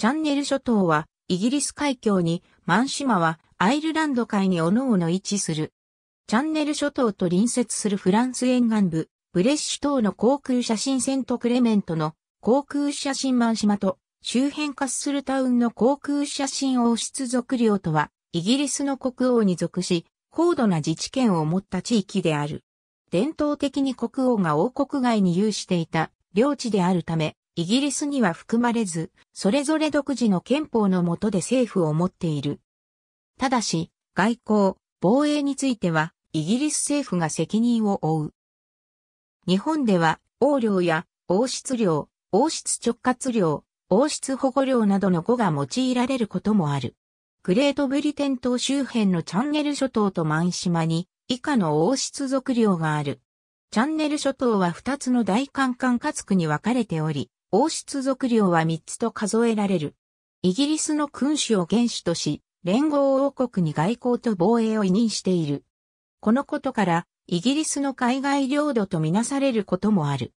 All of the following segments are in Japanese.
チャンネル諸島は、イギリス海峡に、マン島は、アイルランド海におのおの位置する。チャンネル諸島と隣接するフランス沿岸部、ブレッシュ島の航空写真セントクレメントの航空写真マン島と、周辺化するタウンの航空写真王室属領とは、イギリスの国王に属し、高度な自治権を持った地域である。伝統的に国王が王国外に有していた領地であるため、イギリスには含まれず、それぞれ独自の憲法の下で政府を持っている。ただし、外交、防衛については、イギリス政府が責任を負う。日本では、王領や王室領、王室直轄領、王室保護領などの語が用いられることもある。グレートブリテン島周辺のチャンネル諸島とマン島に以下の王室属領がある。チャンネル諸島は2つの大カンカン区に分かれており、王室属領は3つと数えられる。イギリスの君主を元首とし、連合王国に外交と防衛を委任している。このことから、イギリスの海外領土とみなされることもある。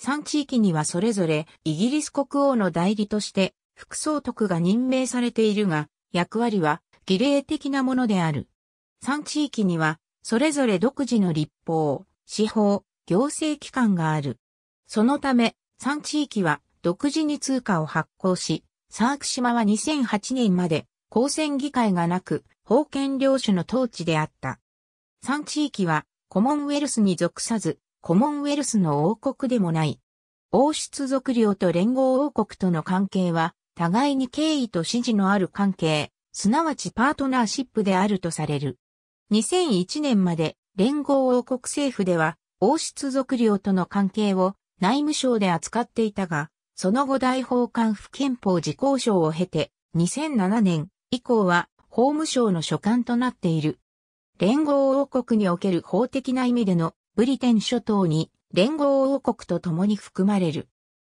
三地域にはそれぞれイギリス国王の代理として副総督が任命されているが、役割は儀礼的なものである。三地域にはそれぞれ独自の立法、司法、行政機関がある。そのため、三地域は独自に通貨を発行し、サーク島は2008年まで公選議会がなく、封建領主の統治であった。3地域はコモンウェルスに属さず、コモンウェルスの王国でもない。王室族領と連合王国との関係は、互いに敬意と支持のある関係、すなわちパートナーシップであるとされる。2001年まで連合王国政府では王室族領との関係を内務省で扱っていたが、その後大法官府憲法事項省を経て、2007年以降は法務省の所管となっている。連合王国における法的な意味でのブリテン諸島に連合王国と共に含まれる。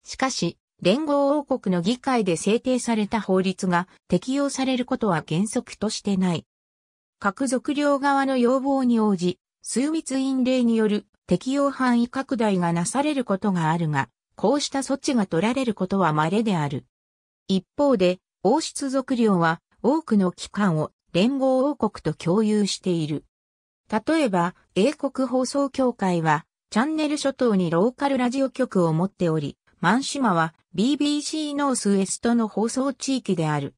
しかし、連合王国の議会で制定された法律が適用されることは原則としてない。各属領側の要望に応じ、数密院令による適用範囲拡大がなされることがあるが、こうした措置が取られることは稀である。一方で、王室属領は多くの機関を連合王国と共有している。例えば、英国放送協会は、チャンネル諸島にローカルラジオ局を持っており、マンシマは BBC ノースウエストの放送地域である。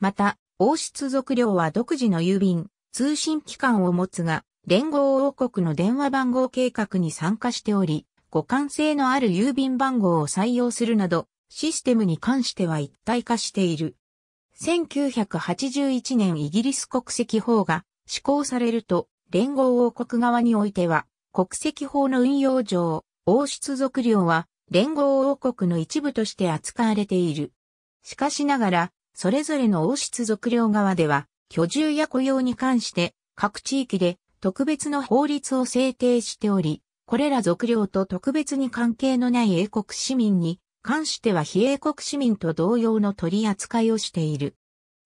また、王室属領は独自の郵便、通信機関を持つが、連合王国の電話番号計画に参加しており、互換性のある郵便番号を採用するなど、システムに関しては一体化している。1981年イギリス国籍法が施行されると、連合王国側においては、国籍法の運用上、王室属領は連合王国の一部として扱われている。しかしながら、それぞれの王室属領側では、居住や雇用に関して、各地域で特別の法律を制定しており、これら属領と特別に関係のない英国市民に関しては非英国市民と同様の取り扱いをしている。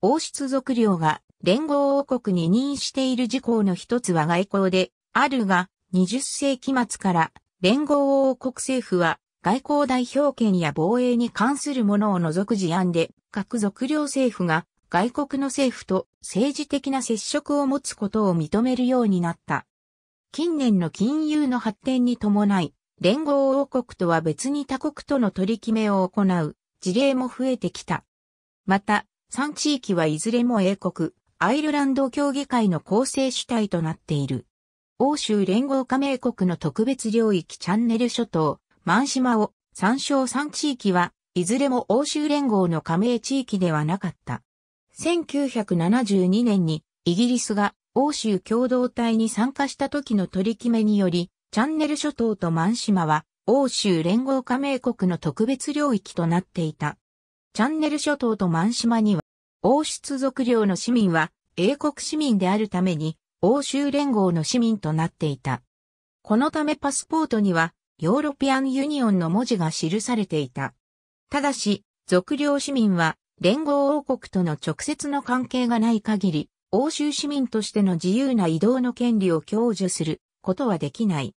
王室属領が連合王国に任している事項の一つは外交であるが、20世紀末から連合王国政府は外交代表権や防衛に関するものを除く事案で、各属領政府が外国の政府と政治的な接触を持つことを認めるようになった。近年の金融の発展に伴い、連合王国とは別に他国との取り決めを行う事例も増えてきた。また、3地域はいずれも英国、アイルランド協議会の構成主体となっている。欧州連合加盟国の特別領域チャンネル諸島、マン島を参照3地域はいずれも欧州連合の加盟地域ではなかった。1972年にイギリスが欧州共同体に参加した時の取り決めにより、チャンネル諸島と満島は、欧州連合加盟国の特別領域となっていた。チャンネル諸島と満島には、王室族領の市民は英国市民であるために、欧州連合の市民となっていた。このためパスポートには、ヨーロピアンユニオンの文字が記されていた。ただし、属領市民は、連合王国との直接の関係がない限り、欧州市民としての自由な移動の権利を享受することはできない。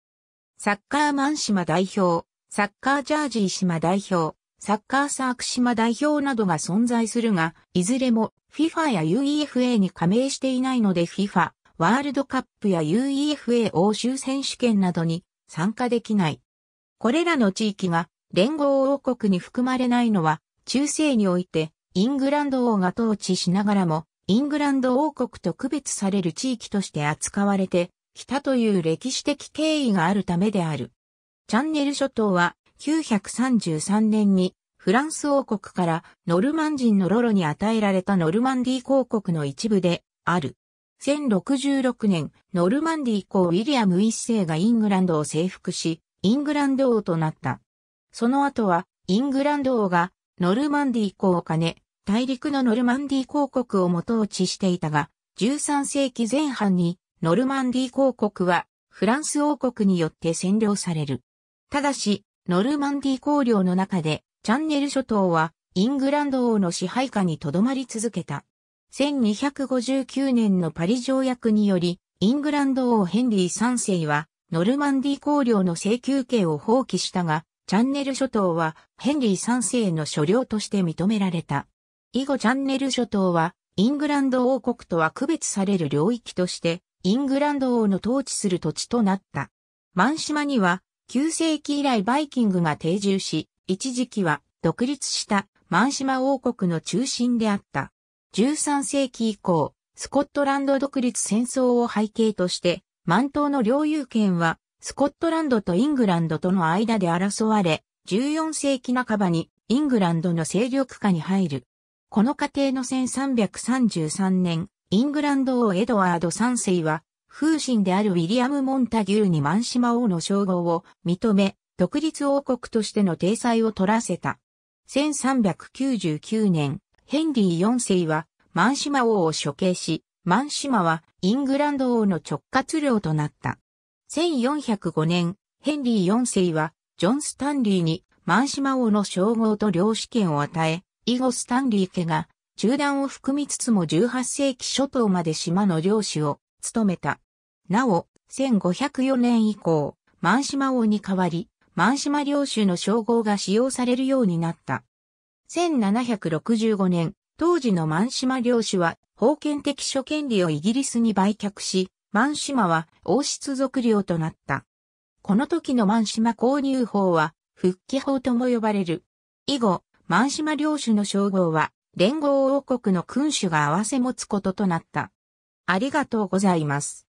サッカーマン島代表、サッカージャージー島代表、サッカーサーク島代表などが存在するが、いずれも FIFA や UEFA に加盟していないので FIFA、ワールドカップや UEFA 欧州選手権などに参加できない。これらの地域が連合王国に含まれないのは中世においてイングランド王が統治しながらもイングランド王国と区別される地域として扱われてきたという歴史的経緯があるためである。チャンネル諸島は933年にフランス王国からノルマン人のロロに与えられたノルマンディー公国の一部である。1066年、ノルマンディー公ウィリアム一世がイングランドを征服し、イングランド王となった。その後は、イングランド王がノルマンディー公を兼ね、大陸のノルマンディ公国を元落ちしていたが、13世紀前半にノルマンディ公国はフランス王国によって占領される。ただし、ノルマンディ公領の中でチャンネル諸島はイングランド王の支配下に留まり続けた。1259年のパリ条約により、イングランド王ヘンリー3世は、ノルマンディ公領の請求権を放棄したが、チャンネル諸島はヘンリー3世の所領として認められた。以後チャンネル諸島は、イングランド王国とは区別される領域として、イングランド王の統治する土地となった。満島には、9世紀以来バイキングが定住し、一時期は独立した満島王国の中心であった。13世紀以降、スコットランド独立戦争を背景として、満島の領有権は、スコットランドとイングランドとの間で争われ、14世紀半ばにイングランドの勢力下に入る。この過程の1333年、イングランド王エドワード3世は、風神であるウィリアム・モンタギューに満島王の称号を認め、独立王国としての体裁を取らせた。1399年、ヘンリー4世は、満島王を処刑し、満島はイングランド王の直轄領となった。1405年、ヘンリー4世は、ジョン・スタンリーに満島王の称号と領主権を与え、以後スタンリー家が、中断を含みつつも18世紀初頭まで島の領主を務めた。なお、1504年以降、満島王に代わり、満島領主の称号が使用されるようになった。1765年、当時の満島領主は、封建的諸権利をイギリスに売却し、満島は王室属領となった。この時の満島購入法は、復帰法とも呼ばれる。以後、満島領主の称号は、連合王国の君主が合わせ持つこととなった。ありがとうございます。